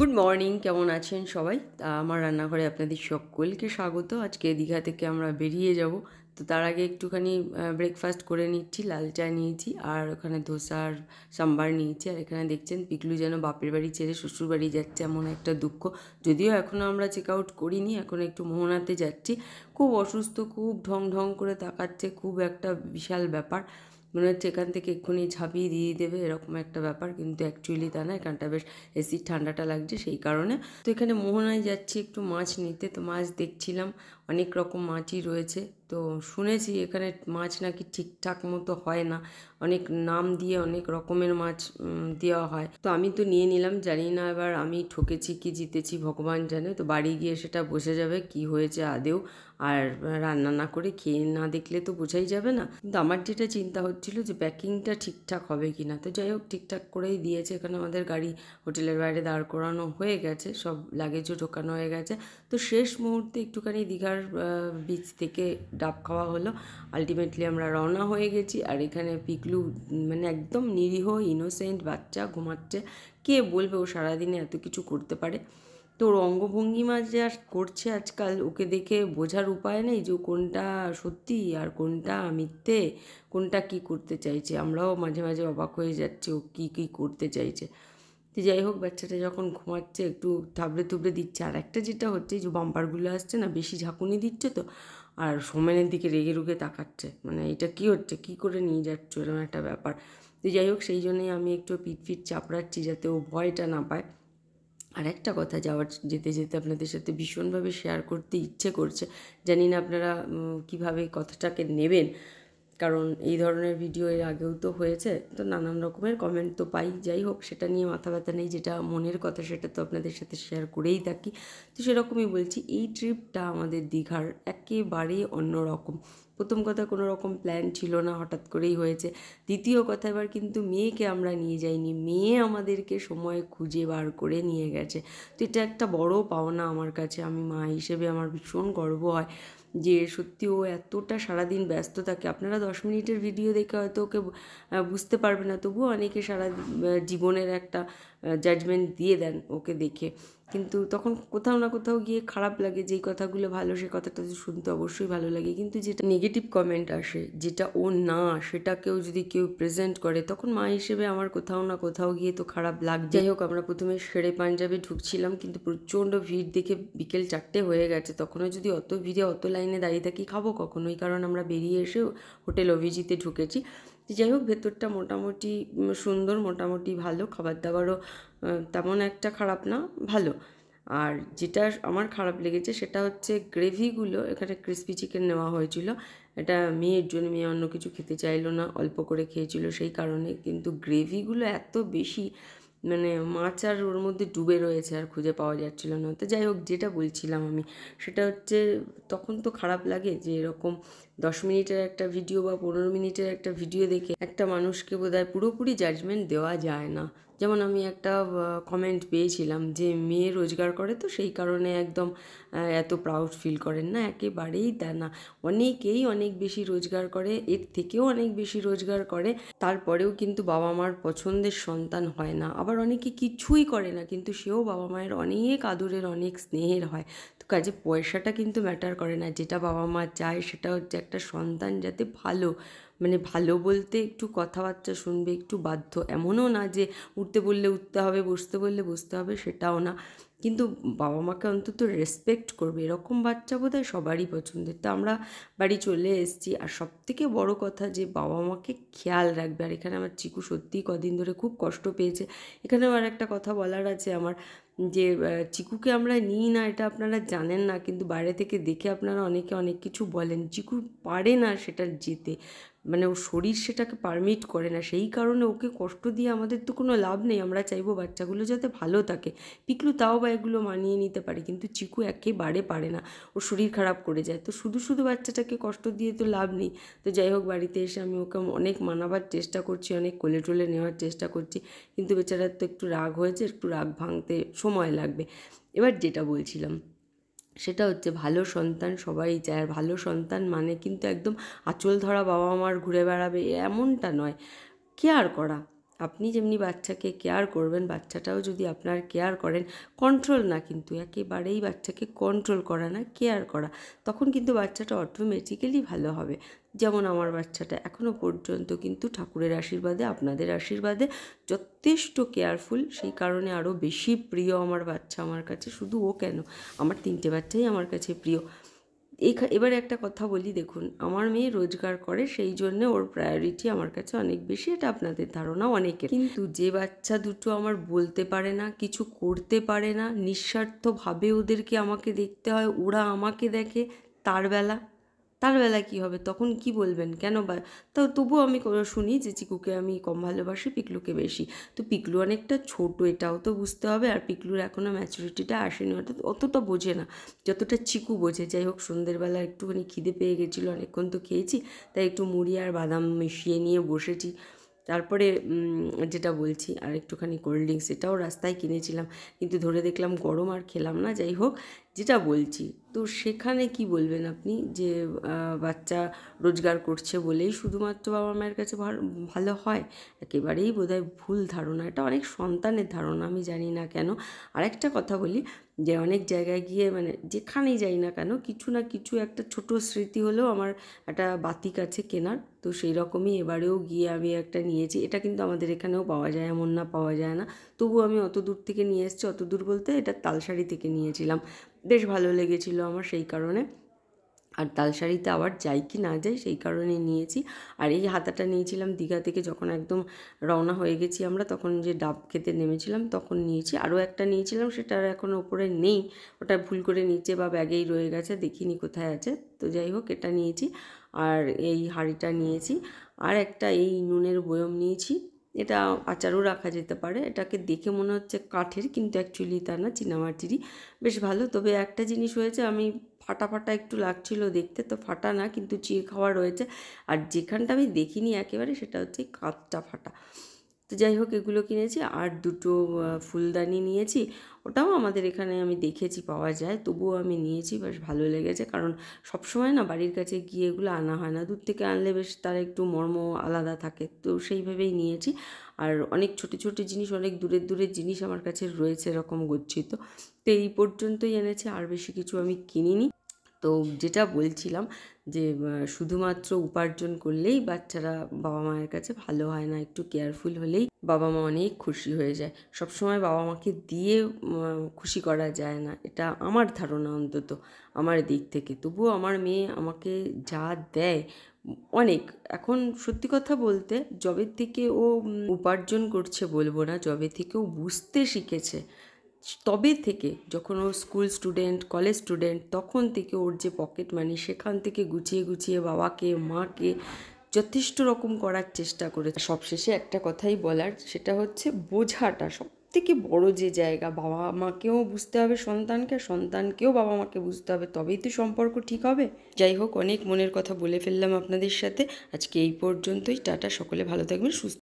good morning কেমন আছেন সবাই আমার রান্নাঘরে আপনাদের সকলকে স্বাগত আজকে দীঘা থেকে আমরা বেরিয়ে যাব তো তার আগে একটুখানি ব্রেকফাস্ট করে নিচ্ছি লাল চা নিয়েছি আর ওখানে ধোসার সাম্বার নিয়েছি আর এখানে দেখছেন পিকলু যেন বাপের বাড়ি ছেড়ে শ্বশুর বাড়ি যাচ্ছে এমন একটা দুঃখ যদিও এখনও আমরা চেক আউট করিনি এখন একটু মোহনাতে যাচ্ছি খুব অসুস্থ খুব ঢং ঢং করে তাকাচ্ছে খুব একটা বিশাল ব্যাপার মনে হচ্ছে এখান থেকে এক্ষুনি ঝাঁপিয়ে দিয়ে দেবে এরকম একটা ব্যাপার কিন্তু অ্যাকচুয়ালি তা না এখানটা বেশ এসির ঠান্ডাটা লাগছে সেই কারণে তো এখানে মোহনায় যাচ্ছি একটু মাছ নিতে তো মাছ দেখছিলাম অনেক রকম মাছই রয়েছে তো শুনেছি এখানে মাছ নাকি ঠিকঠাক মতো হয় না অনেক নাম দিয়ে অনেক রকমের মাছ দেওয়া হয় তো আমি তো নিয়ে নিলাম জানি না এবার আমি ঠকেছি কি জিতেছি ভগবান জানে তো বাড়ি গিয়ে সেটা বসে যাবে কি হয়েছে আদেও আর রান্না না করে খেয়ে না দেখলে তো বোঝাই যাবে না কিন্তু আমার যেটা চিন্তা হচ্ছিল যে প্যাকিংটা ঠিকঠাক হবে কি না তো যাই হোক ঠিকঠাক করেই দিয়েছে এখানে আমাদের গাড়ি হোটেলের বাইরে দাঁড় করানো হয়ে গেছে সব লাগেজও ঢোকানো হয়ে গেছে তো শেষ মুহূর্তে একটুখানি দীঘার বিচ থেকে ডাব খাওয়া হলো আলটিমেটলি আমরা রওনা হয়ে গেছি আর এখানে পিকলু মানে একদম নিরীহ ইনোসেন্ট বাচ্চা ঘুমাচ্ছে কে বলবে ও সারাদিনে এত কিছু করতে পারে তো ওর অঙ্গভঙ্গিমা যা করছে আজকাল ওকে দেখে বোঝার উপায় নেই যে কোনটা সত্যি আর কোনটা মিথ্যে কোনটা কি করতে চাইছে আমরাও মাঝে মাঝে অবাক হয়ে যাচ্ছি ও কী কী করতে চাইছে যাই হোক বাচ্চাটা যখন ঘুমাচ্ছে একটু থাবড়ে থুবড়ে দিচ্ছে আর একটা যেটা হচ্ছে যে বাম্পারগুলো আসছে না বেশি ঝাঁকুনি দিচ্ছে তো আর সোমেনের দিকে রেগে রুগে তাকাচ্ছে মানে এটা কি হচ্ছে কি করে নিয়ে যাচ্ছ এরকম একটা ব্যাপার তো যাই হোক সেই জন্যই আমি একটু পিট চাপড়াচ্ছি যাতে ও ভয়টা না পায় আর একটা কথা যাওয়ার যেতে যেতে আপনাদের সাথে ভীষণভাবে শেয়ার করতে ইচ্ছে করছে জানি না আপনারা কীভাবে কথাটাকে নেবেন কারণ এই ধরনের ভিডিও এর আগেও তো হয়েছে তো নানান রকমের কমেন্ট তো পাই যাই হোক সেটা নিয়ে মাথা ব্যথা নেই যেটা মনের কথা সেটা তো আপনাদের সাথে শেয়ার করেই থাকি তো সেরকমই বলছি এই ট্রিপটা আমাদের দীঘার একেবারেই অন্যরকম প্রথম কথা কোনো রকম প্ল্যান ছিল না হঠাৎ করেই হয়েছে দ্বিতীয় কথা এবার কিন্তু মেয়েকে আমরা নিয়ে যাইনি মেয়ে আমাদেরকে সময় খুঁজে বার করে নিয়ে গেছে তো এটা একটা বড় পাওনা আমার কাছে আমি মা হিসেবে আমার ভীষণ গর্ব হয় যে সত্যি ও এতটা সারাদিন ব্যস্ত থাকে আপনারা দশ মিনিটের ভিডিও দেখে হয়তো ওকে বুঝতে পারবে না তবুও অনেকে সারা জীবনের একটা জাজমেন্ট দিয়ে দেন ওকে দেখে কিন্তু তখন কোথাও না কোথাও গিয়ে খারাপ লাগে যেই কথাগুলো ভালো সে কথাটা তো শুনতে অবশ্যই ভালো লাগে কিন্তু যেটা নেগেটিভ কমেন্ট আসে যেটা ও না সেটাকেও যদি কেউ প্রেজেন্ট করে তখন মা হিসেবে আমার কোথাও না কোথাও গিয়ে তো খারাপ লাগ যাই হোক আমরা প্রথমে সেরে পাঞ্জাবে ঢুকছিলাম কিন্তু প্রচণ্ড ভিড় দেখে বিকেল চারটে হয়ে গেছে তখনও যদি অত ভিড়ে অত লাইনে দাঁড়িয়ে থাকি খাবো কখন ওই কারণ আমরা বেরিয়ে এসে হোটেল অভিজিতে ঢুকেছি যাই হোক ভেতরটা মোটামুটি সুন্দর মোটামুটি ভালো খাবার দাবারও তেমন একটা খারাপ না ভালো আর যেটা আমার খারাপ লেগেছে সেটা হচ্ছে গ্রেভিগুলো এখানে ক্রিসপি চিকেন নেওয়া হয়েছিল এটা মেয়ের জন্য মেয়ে অন্য কিছু খেতে চাইলো না অল্প করে খেয়েছিল সেই কারণে কিন্তু গ্রেভিগুলো এত বেশি মানে মাছ আর ওর মধ্যে ডুবে রয়েছে আর খুঁজে পাওয়া যাচ্ছিলো না তো যাই হোক যেটা বলছিলাম আমি সেটা হচ্ছে তখন তো খারাপ লাগে যে এরকম দশ মিনিটের একটা ভিডিও বা পনেরো মিনিটের একটা ভিডিও দেখে একটা মানুষকে বোধহয় পুরোপুরি জাজমেন্ট দেওয়া যায় না যেমন আমি একটা কমেন্ট পেয়েছিলাম যে মেয়ে রোজগার করে তো সেই কারণে একদম এত প্রাউড ফিল করেন না একেবারেই তা না অনেকেই অনেক বেশি রোজগার করে এর থেকেও অনেক বেশি রোজগার করে তারপরেও কিন্তু বাবা মার পছন্দের সন্তান হয় না আবার অনেকে কিছুই করে না কিন্তু সেও বাবা মায়ের অনেক আদরের অনেক স্নেহের হয় কাজে পয়সাটা কিন্তু ম্যাটার করে না যেটা বাবা মা চায় সেটা হচ্ছে একটা সন্তান যাতে ভালো মানে ভালো বলতে একটু কথাবার্তা শুনবে একটু বাধ্য এমনও না যে উঠতে বললে উঠতে হবে বসতে বললে বসতে হবে সেটাও না কিন্তু বাবা মাকে অন্তত রেসপেক্ট করবে এরকম বাচ্চা বোধ সবারই পছন্দের তো আমরা বাড়ি চলে এসেছি আর সব থেকে বড়ো কথা যে বাবা মাকে খেয়াল রাখবে আর এখানে আমার চিকু সত্যিই কদিন ধরে খুব কষ্ট পেয়েছে এখানেও আর একটা কথা বলার আছে আমার যে চিকুকে আমরা নিই না এটা আপনারা জানেন না কিন্তু বাইরে থেকে দেখে আপনারা অনেকে অনেক কিছু বলেন চিকু পারে না সেটা যেতে মানে ওর শরীর সেটাকে পারমিট করে না সেই কারণে ওকে কষ্ট দিয়ে আমাদের তো কোনো লাভ নেই আমরা চাইবো বাচ্চাগুলো যাতে ভালো থাকে পিকলু তাও বা এগুলো মানিয়ে নিতে পারে কিন্তু চিকু একেবারে পারে না ওর শরীর খারাপ করে যায় তো শুধু শুধু বাচ্চাটাকে কষ্ট দিয়ে তো লাভ নেই তো যাই হোক বাড়িতে এসে আমি ওকে অনেক মানাবার চেষ্টা করছি অনেক কোলে টোলে নেওয়ার চেষ্টা করছি কিন্তু বেচারার তো একটু রাগ হয়েছে একটু রাগ ভাঙতে সময় লাগবে এবার যেটা বলছিলাম সেটা হচ্ছে ভালো সন্তান সবাই চায় আর ভালো সন্তান মানে কিন্তু একদম আঁচল ধরা বাবা মার ঘুরে বেড়াবে এমনটা নয় কে আর করা আপনি যেমনি বাচ্চাকে কেয়ার করবেন বাচ্চাটাও যদি আপনার কেয়ার করেন কন্ট্রোল না কিন্তু একেবারেই বাচ্চাকে কন্ট্রোল করা না কেয়ার করা তখন কিন্তু বাচ্চাটা অটোমেটিক্যালি ভালো হবে যেমন আমার বাচ্চাটা এখনও পর্যন্ত কিন্তু ঠাকুরের আশীর্বাদে আপনাদের আশীর্বাদে যথেষ্ট কেয়ারফুল সেই কারণে আরও বেশি প্রিয় আমার বাচ্চা আমার কাছে শুধু ও কেন আমার তিনটে বাচ্চাই আমার কাছে প্রিয় এবার একটা কথা বলি দেখুন আমার মেয়ে রোজগার করে সেই জন্য ওর প্রায়োরিটি আমার কাছে অনেক বেশি এটা আপনাদের ধারণা অনেকে কিন্তু যে বাচ্চা দুটো আমার বলতে পারে না কিছু করতে পারে না নিঃস্বার্থভাবে ওদেরকে আমাকে দেখতে হয় ওরা আমাকে দেখে তার বেলা তার বেলা কি হবে তখন কি বলবেন কেন বা তাও তবুও আমি শুনি যে চিকুকে আমি কম ভালোবাসি পিকলুকে বেশি তো পিকলু অনেকটা ছোট এটাও তো বুঝতে হবে আর পিকলুর এখনও ম্যাচুরিটিটা আসেনি অর্থাৎ অতটা বোঝে না যতটা চিকু বোঝে যাই হোক সন্ধ্যেবেলা একটুখানি খিদে পেয়ে গেছিলো অনেকক্ষণ তো খেয়েছি তাই একটু মুড়ি আর বাদাম মিশিয়ে নিয়ে বসেছি তারপরে যেটা বলছি আর একটুখানি কোল্ড ড্রিঙ্কস এটাও রাস্তায় কিনেছিলাম কিন্তু ধরে দেখলাম গরম আর খেলাম না যাই হোক যেটা বলছি তো সেখানে কি বলবেন আপনি যে বাচ্চা রোজগার করছে বলেই শুধুমাত্র বাবা মায়ের কাছে ভালো হয় একেবারেই বোধহয় ভুল ধারণা এটা অনেক সন্তানের ধারণা আমি জানি না কেন আরেকটা কথা বলি যে অনেক জায়গায় গিয়ে মানে যেখানেই যাই না কেন কিছু না কিছু একটা ছোট স্মৃতি হলেও আমার একটা বাতিক আছে কেনার তো সেই রকমই এবারেও গিয়ে আমি একটা নিয়েছি এটা কিন্তু আমাদের এখানেও পাওয়া যায় এমন না পাওয়া যায় না তবু আমি অত দূর থেকে নিয়ে এসেছি অত দূর বলতে এটা তালশাড়ি থেকে নিয়েছিলাম বেশ ভালো লেগেছিলো আমার সেই কারণে আর তালশাড়িতে আবার যাই কি না যাই সেই কারণে নিয়েছি আর এই হাতাটা নিয়েছিলাম দীঘা থেকে যখন একদম রওনা হয়ে গেছি আমরা তখন যে ডাব খেতে নেমেছিলাম তখন নিয়েছি আরও একটা নিয়েছিলাম সেটা এখন ওপরে নেই ওটা ভুল করে নিচে বা ব্যাগেই রয়ে গেছে দেখিনি কোথায় আছে তো যাই হোক এটা নিয়েছি আর এই হাড়িটা নিয়েছি আর একটা এই নুনের বয়ম নিয়েছি এটা আচারও রাখা যেতে পারে এটাকে দেখে মনে হচ্ছে কাঠের কিন্তু অ্যাকচুয়ালি তা না চিনামাটিরই বেশ ভালো তবে একটা জিনিস হয়েছে আমি ফাটা ফাটা একটু লাগছিল দেখতে তো ফাটা না কিন্তু চিড় খাওয়া রয়েছে আর যেখানটা আমি দেখিনি একেবারে সেটা হচ্ছে কাঁচটা ফাটা তো যাই হোক এগুলো কিনেছি আর দুটো ফুলদানি নিয়েছি ওটাও আমাদের এখানে আমি দেখেছি পাওয়া যায় তবুও আমি নিয়েছি বেশ ভালো লেগেছে কারণ সব সময় না বাড়ির কাছে গিয়ে এগুলো আনা হয় না দূর থেকে আনলে বেশ তার একটু মর্ম আলাদা থাকে তো সেইভাবেই নিয়েছি আর অনেক ছোট ছোট জিনিস অনেক দূরের দূরের জিনিস আমার কাছে রয়েছে এরকম গচ্ছিত তো এই পর্যন্তই এনেছি আর বেশি কিছু আমি কিনিনি তো যেটা বলছিলাম যে শুধুমাত্র উপার্জন করলেই বাচ্চারা বাবা মায়ের কাছে ভালো হয় না একটু কেয়ারফুল হলেই বাবা মা অনেক খুশি হয়ে যায় সবসময় বাবা মাকে দিয়ে খুশি করা যায় না এটা আমার ধারণা অন্তত আমার দিক থেকে তবুও আমার মেয়ে আমাকে যা দেয় অনেক এখন সত্যি কথা বলতে যবে থেকে ও উপার্জন করছে বলবো না যবে থেকে ও বুঝতে শিখেছে তবে থেকে যখন ও স্কুল স্টুডেন্ট কলেজ স্টুডেন্ট তখন থেকে ওর যে পকেট মানি সেখান থেকে গুছিয়ে গুছিয়ে বাবাকে মাকে যথেষ্ট রকম করার চেষ্টা করে সবশেষে একটা কথাই বলার সেটা হচ্ছে বোঝাটা সব থেকে বড় যে জায়গা বাবা মাকেও বুঝতে হবে সন্তানকে সন্তানকেও বাবা মাকে বুঝতে হবে তবেই তো সম্পর্ক ঠিক হবে যাই হোক অনেক মনের কথা বলে ফেললাম আপনাদের সাথে আজকে এই পর্যন্তই টাটা সকলে ভালো থাকবেন সুস্থ